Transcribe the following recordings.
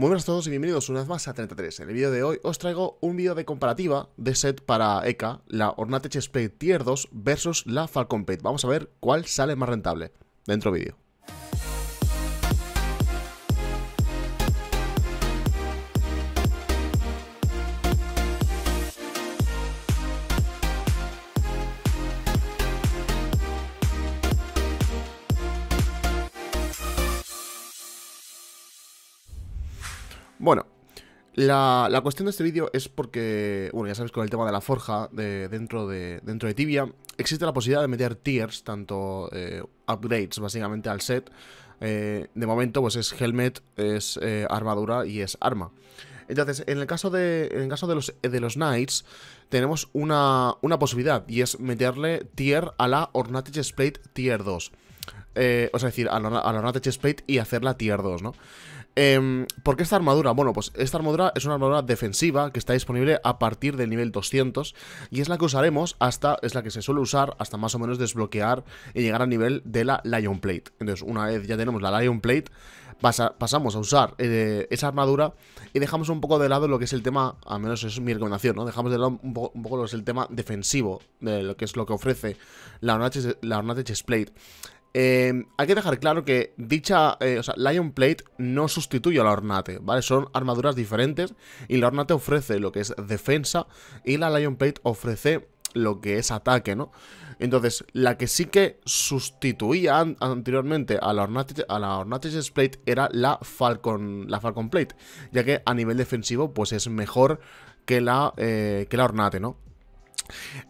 Muy buenas a todos y bienvenidos una vez más a 33. En el vídeo de hoy os traigo un vídeo de comparativa de set para Eka, la Ornatech Speed Tier 2 versus la Falcon Pate. Vamos a ver cuál sale más rentable. Dentro vídeo. Bueno, la, cuestión de este vídeo es porque, bueno, ya sabes, con el tema de la forja de, dentro, de, dentro de Tibia, existe la posibilidad de meter tiers, tanto eh, upgrades básicamente al set. Eh, de momento, pues es helmet, es eh, armadura y es arma. Entonces, en el caso de, en el caso de, los, de los Knights, tenemos una, posibilidad y es meterle tier a la Ornatic Plate Tier 2. o sea, decir, a la, Ornatech la y hacerla Tier 2, ¿no? Em, ¿Por qué esta armadura? Bueno, pues esta armadura es una armadura defensiva que está disponible a partir del nivel 200 y es la que usaremos hasta, es la que se suele usar hasta más o menos desbloquear y llegar al nivel de la Lion Plate. Entonces, una vez ya tenemos la Lion Plate, pasamos a usar eh, esa armadura y dejamos un poco de lado lo que es el tema, al menos es mi recomendación, ¿no? Dejamos de lado un poco, lo que es el tema defensivo, de lo que es lo que ofrece la Ornate la Em, hay que dejar claro que dicha, eh, o sea, Lion Plate no sustituye a la Ornate, ¿vale? Son armaduras diferentes y la Ornate ofrece lo que es defensa y la Lion Plate ofrece lo que es ataque, ¿no? Entonces, la que sí que sustituía anteriormente a la Ornate a la Plate era la Falcon, la Falcon Plate, ya que a nivel defensivo pues es mejor que la, eh, que la Ornate, ¿no?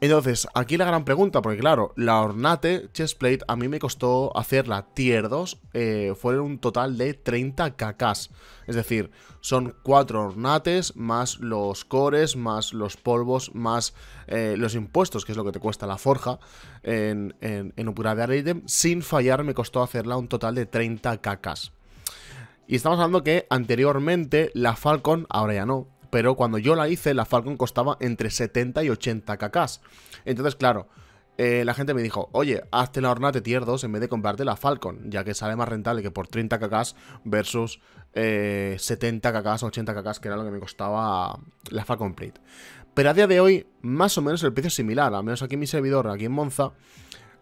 Entonces, aquí la gran pregunta, porque claro, la Ornate Chestplate a mí me costó hacerla tier 2, eh, fueron un total de 30 cacas Es decir, son 4 Ornates, más los cores, más los polvos, más eh, los impuestos, que es lo que te cuesta la forja en, en, en de Item. Sin fallar me costó hacerla un total de 30 cacas Y estamos hablando que anteriormente la Falcon, ahora ya no, pero cuando yo la hice, la Falcon costaba entre 70 y 80 cacas Entonces, claro, eh, la gente me dijo, oye, hazte la de Tier 2 en vez de comprarte la Falcon, ya que sale más rentable que por 30 cacas versus 70 o 80 cacas que era lo que me costaba la Falcon Plate. Pero a día de hoy, más o menos el precio es similar, al menos aquí en mi servidor, aquí en Monza,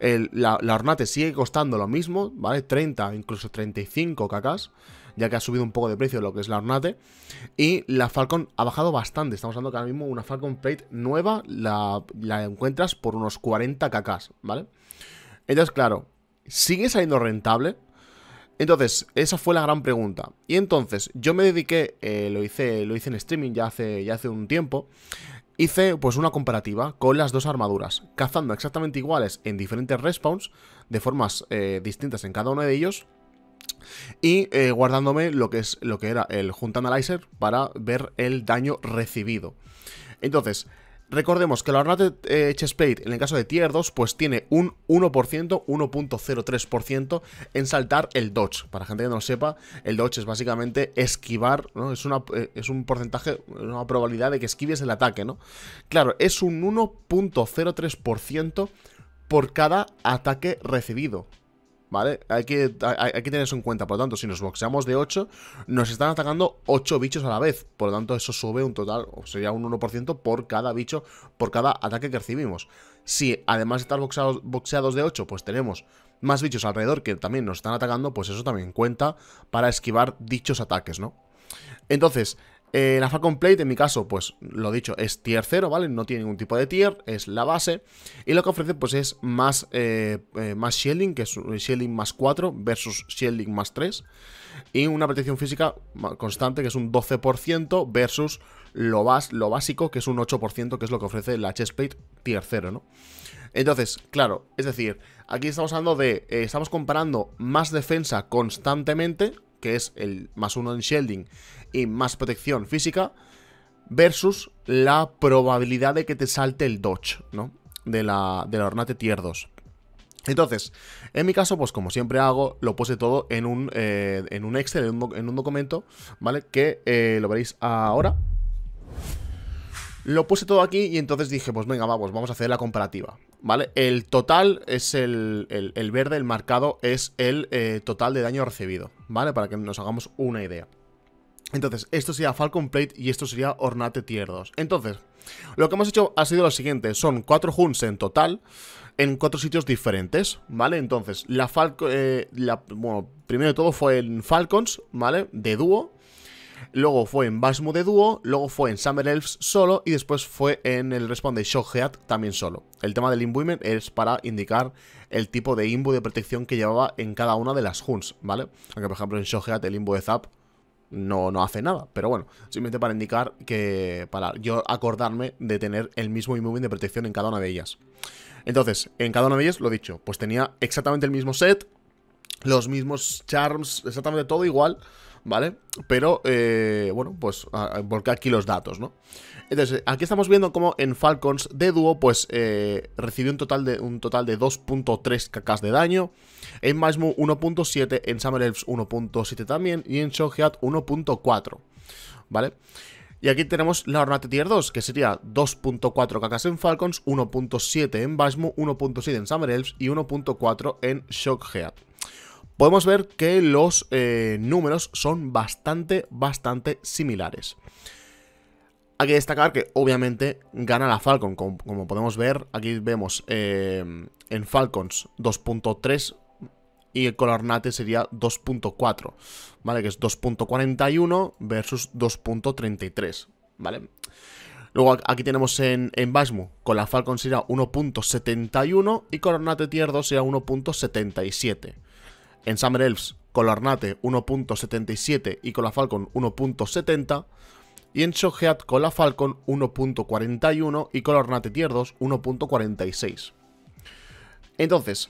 la, la, Ornate sigue costando lo mismo, ¿vale? 30, incluso 35 cacas, ya que ha subido un poco de precio lo que es la Ornate. Y la Falcon ha bajado bastante. Estamos hablando que ahora mismo una Falcon Plate nueva la, encuentras por unos 40 cacas, ¿vale? Entonces, claro, ¿sigue saliendo rentable? Entonces, esa fue la gran pregunta. Y entonces, yo me dediqué, eh, lo, hice, lo hice en streaming ya hace, ya hace un tiempo, hice pues una comparativa con las dos armaduras, cazando exactamente iguales en diferentes respawns, de formas eh, distintas en cada uno de ellos, y eh, guardándome lo que, es, lo que era el Hunt Analyzer para ver el daño recibido. Entonces, Recordemos que la ornate h eh, en el caso de Tier 2, pues tiene un 1%, 1.03% en saltar el dodge. Para gente que no lo sepa, el dodge es básicamente esquivar, ¿no? Es, una, eh, es un porcentaje, una probabilidad de que esquives el ataque, ¿no? Claro, es un 1.03% por cada ataque recibido. ¿Vale? Hay que, que tener eso en cuenta. Por lo tanto, si nos boxeamos de 8, nos están atacando 8 bichos a la vez. Por lo tanto, eso sube un total, sería un 1% por cada bicho, por cada ataque que recibimos. Si además de estar boxeados, boxeados de 8, pues tenemos más bichos alrededor que también nos están atacando, pues eso también cuenta para esquivar dichos ataques, ¿no? Entonces, eh, la Falcon Plate, en mi caso, pues lo dicho, es tier 0, ¿vale? No tiene ningún tipo de tier, es la base. Y lo que ofrece, pues es más, eh, eh, más shielding, que es shielding más 4 versus shielding más 3. Y una protección física constante, que es un 12% versus lo, lo básico, que es un 8%, que es lo que ofrece la chestplate tier 0, ¿no? Entonces, claro, es decir, aquí estamos hablando de. estamos comparando más defensa constantemente que es el más uno en shielding y más protección física, versus la probabilidad de que te salte el dodge, De la, de la Ornate Tier 2. Entonces, en mi caso, pues como siempre hago, lo puse todo en un, eh, en un Excel, en un, documento, ¿vale? Que eh, lo veréis ahora. Lo puse todo aquí y entonces dije, pues venga, vamos, pues vamos a hacer la comparativa. ¿Vale? El total es el, verde, el marcado es el eh, total de daño recibido. ¿Vale? Para que nos hagamos una idea. Entonces, esto sería Falcon Plate y esto sería Ornate Tier 2. Entonces, lo que hemos hecho ha sido lo siguiente. Son cuatro Huns en total, en cuatro sitios diferentes, ¿vale? Entonces, la Falcon... Eh, bueno, primero de todo fue en Falcons, ¿vale? De dúo, luego fue en Basmo de dúo, luego fue en Summer Elves solo y después fue en el respawn de Shoheat también solo. El tema del imbuement es para indicar el tipo de imbu de protección que llevaba en cada una de las huns, ¿vale? Aunque por ejemplo en Shoheat el imbu de Zap no, no hace nada, pero bueno, simplemente para indicar que, para yo acordarme de tener el mismo imbuement de protección en cada una de ellas. Entonces, en cada una de ellas, lo dicho, pues tenía exactamente el mismo set, los mismos charms, exactamente todo igual, ¿vale? Pero, eh, bueno, pues volqué aquí los datos, ¿no? Entonces, eh, aquí estamos viendo cómo en Falcons de dúo, pues eh, recibió un total de, de 2.3 cacas de daño, en Masmu 1.7, en Summer Elves 1.7 también, y en Shockhead, 1.4, ¿vale? Y aquí tenemos la Ornate Tier 2, que sería 2.4 cacas en Falcons, 1.7 en Basmu, 1.7 en Summer Elves y 1.4 en Shockhead podemos ver que los eh, números son bastante, bastante similares. Hay que destacar que obviamente gana la Falcon, como, podemos ver, aquí vemos eh, en Falcons 2.3 y el Colornate sería 2.4, ¿vale? Que es 2.41 versus 2.33, ¿vale? Luego aquí tenemos en, en Basmo, con la Falcon será 1.71 y Colornate Tier 2 será 1.77 en Summer Elves con la Arnate 1.77 y con la Falcon 1.70. Y en Shockhead con la Falcon 1.41 y con la Ornate Tier 2 1.46. Entonces,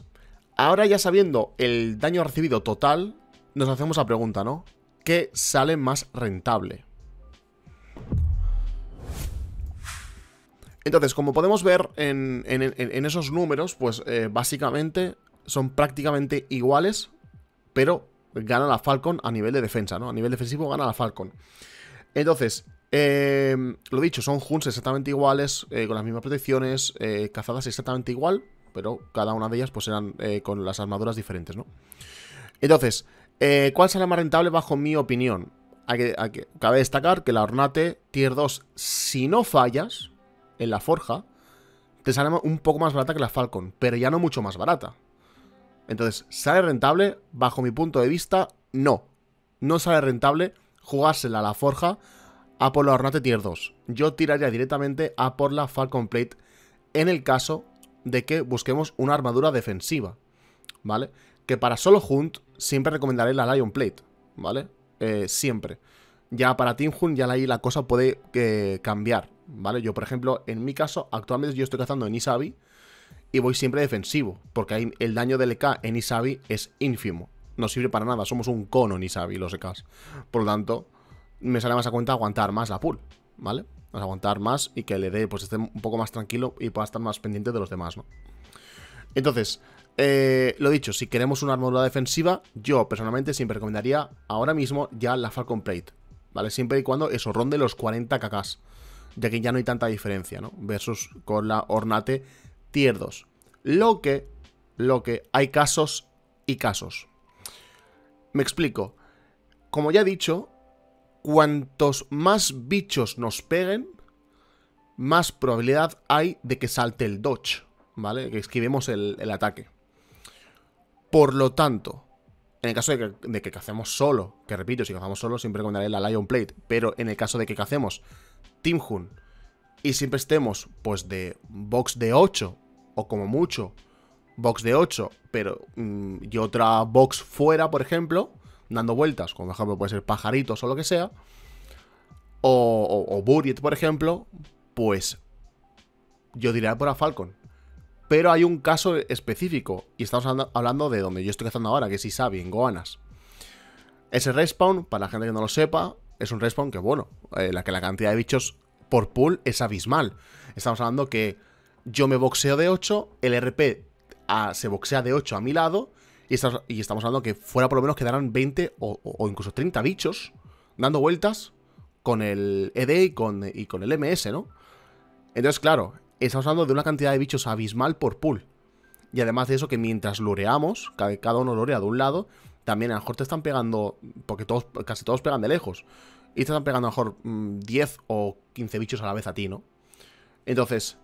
ahora ya sabiendo el daño recibido total, nos hacemos la pregunta, ¿no? ¿Qué sale más rentable? Entonces, como podemos ver en, esos números, pues eh, básicamente son prácticamente iguales pero gana la Falcon a nivel de defensa, ¿no? A nivel defensivo gana la Falcon. Entonces, em, lo dicho, son Huns exactamente iguales, eh, con las mismas protecciones, eh, cazadas exactamente igual, pero cada una de ellas pues eran eh, con las armaduras diferentes, ¿no? Entonces, ¿cuál será más rentable bajo mi opinión? Hay cabe destacar que la Hornate Tier 2, si no fallas en la forja, te sale un poco más barata que la Falcon, pero ya no mucho más barata. Entonces, ¿sale rentable? Bajo mi punto de vista, no. No sale rentable jugársela a la Forja a por la Ornate Tier 2. Yo tiraría directamente a por la Falcon Plate en el caso de que busquemos una armadura defensiva, ¿vale? Que para solo Hunt siempre recomendaré la Lion Plate, ¿vale? Eh, siempre. Ya para Team Hunt ya ahí la cosa puede eh, cambiar, ¿vale? Yo, por ejemplo, en mi caso, actualmente yo estoy cazando en Isabi y voy siempre defensivo, porque el daño del EK en Isabi es ínfimo. No sirve para nada, somos un cono en Isabi los EKs. Por lo tanto, me sale más a cuenta aguantar más la pool, ¿vale? aguantar más y que le dé, pues esté un poco más tranquilo y pueda estar más pendiente de los demás, ¿no? Entonces, eh, lo dicho, si queremos una armadura defensiva, yo personalmente siempre recomendaría ahora mismo ya la Falcon Plate, ¿vale? Siempre y cuando eso ronde los 40 KKs, ya que ya no hay tanta diferencia, ¿no? Versus con la Ornate tier Lo que, lo que hay casos y casos. Me explico. Como ya he dicho, cuantos más bichos nos peguen, más probabilidad hay de que salte el dodge, ¿vale? Que esquivemos el, ataque. Por lo tanto, en el caso de que, de cacemos solo, que repito, si cazamos solo siempre encontraré la Lion Plate, pero en el caso de que cacemos Team Hun y siempre estemos pues de box de 8 o como mucho, box de 8, pero mm, y otra box fuera, por ejemplo, dando vueltas, como por ejemplo puede ser pajaritos o lo que sea, o, o, por ejemplo, pues yo diría por a Falcon. Pero hay un caso específico, y estamos hablando de donde yo estoy cazando ahora, que es Isabi, en Goanas. Ese respawn, para la gente que no lo sepa, es un respawn que, bueno, eh, la que la cantidad de bichos por pool es abismal. Estamos hablando que yo me boxeo de 8, el RP ah, se boxea de 8 a mi lado, y, estamos hablando que fuera por lo menos quedarán 20 o, incluso 30 bichos dando vueltas con el ED y con, el MS, ¿no? Entonces, claro, estamos hablando de una cantidad de bichos abismal por pool. Y además de eso, que mientras loreamos, cada, uno lorea de un lado, también a lo mejor te están pegando, porque todos, casi todos pegan de lejos, y te están pegando a lo mejor 10 mm, o 15 bichos a la vez a ti, ¿no? Entonces,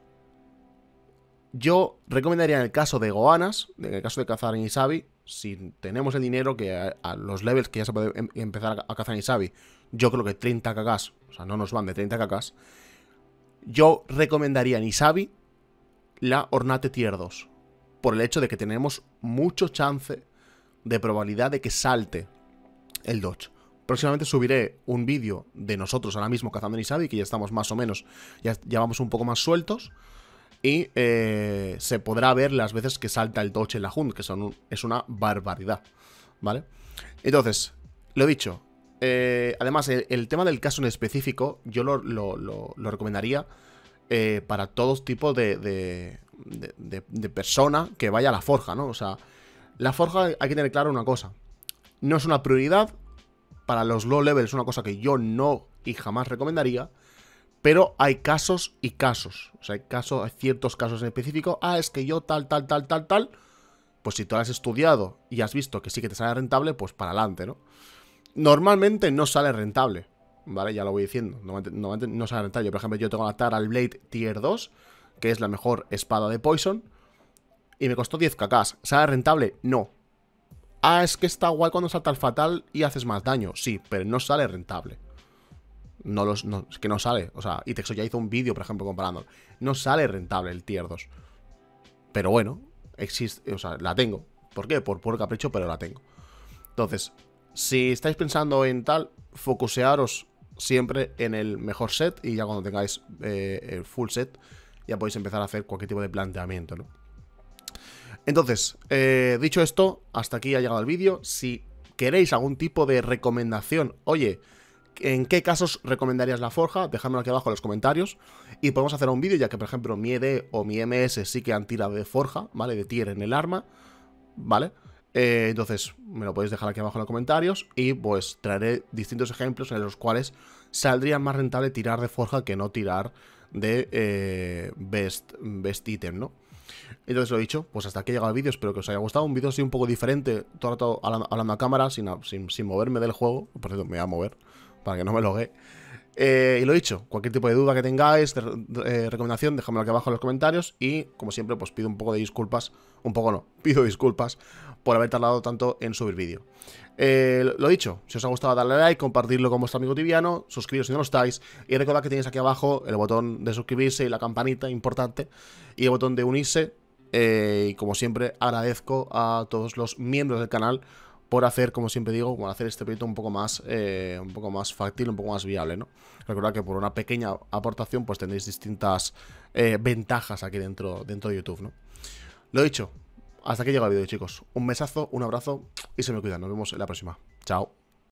yo recomendaría en el caso de Goanas, en el caso de cazar en Isabi, si tenemos el dinero, que a, los levels que ya se puede em, empezar a, cazar en Isabi, yo creo que 30 cacas, o sea, no nos van de 30 cacas yo recomendaría en Isabi la Ornate Tier 2, por el hecho de que tenemos mucho chance de probabilidad de que salte el dodge. Próximamente subiré un vídeo de nosotros ahora mismo cazando en Isabi, que ya estamos más o menos, ya, ya vamos un poco más sueltos, y eh, se podrá ver las veces que salta el dodge en la hunt, que son es una barbaridad, ¿vale? Entonces, lo dicho, eh, además el, tema del caso en específico yo lo, recomendaría eh, para todo tipo de persona que vaya a la forja, ¿no? O sea, la forja hay que tener claro una cosa, no es una prioridad, para los low levels es una cosa que yo no y jamás recomendaría, pero hay casos y casos. O sea, hay casos, hay ciertos casos en específico. Ah, es que yo tal, tal, tal, tal, tal. Pues si tú lo has estudiado y has visto que sí que te sale rentable, pues para adelante, ¿no? Normalmente no sale rentable. ¿Vale? Ya lo voy diciendo. Normalmente, no sale rentable. por ejemplo, yo tengo la al Blade Tier 2, que es la mejor espada de Poison. Y me costó 10 cacas ¿Sale rentable? No. Ah, es que está guay cuando salta el fatal y haces más daño. Sí, pero no sale rentable no los, que no sale. O sea, y ya hizo un vídeo, por ejemplo, comparándolo. No sale rentable el tier 2. Pero bueno, existe, o sea, la tengo. ¿Por qué? Por puro capricho, pero la tengo. Entonces, si estáis pensando en tal, focusearos siempre en el mejor set y ya cuando tengáis eh, el full set, ya podéis empezar a hacer cualquier tipo de planteamiento, ¿no? Entonces, eh, dicho esto, hasta aquí ha llegado el vídeo. Si queréis algún tipo de recomendación, oye, en qué casos recomendarías la forja, Déjamelo aquí abajo en los comentarios y podemos hacer un vídeo ya que por ejemplo mi ED o mi MS sí que han tirado de forja, ¿vale? De tier en el arma, ¿vale? Eh, entonces me lo podéis dejar aquí abajo en los comentarios y pues traeré distintos ejemplos en los cuales saldría más rentable tirar de forja que no tirar de eh, best, best item, ¿no? Entonces lo he dicho, pues hasta aquí llega llegado el vídeo, espero que os haya gustado, un vídeo así un poco diferente, todo el rato hablando, a cámara, sin, sin, moverme del juego, por cierto me voy a mover, para que no me logue. Eh, y lo dicho, cualquier tipo de duda que tengáis, eh, recomendación, déjamelo aquí abajo en los comentarios. Y como siempre, pues pido un poco de disculpas, un poco no, pido disculpas por haber tardado tanto en subir vídeo. Eh, lo dicho, si os ha gustado darle like, compartirlo con vuestro amigo tibiano, suscribiros si no lo estáis. Y recordad que tenéis aquí abajo el botón de suscribirse y la campanita importante, y el botón de unirse. Eh, y como siempre, agradezco a todos los miembros del canal por hacer, como siempre digo, por hacer este proyecto un poco más, eh, un poco más factible un poco más viable, ¿no? Recordad que por una pequeña aportación, pues tenéis distintas eh, ventajas aquí dentro, dentro de YouTube, ¿no? Lo dicho, hasta aquí llega el vídeo, chicos. Un besazo, un abrazo y se me cuidan. Nos vemos en la próxima. Chao.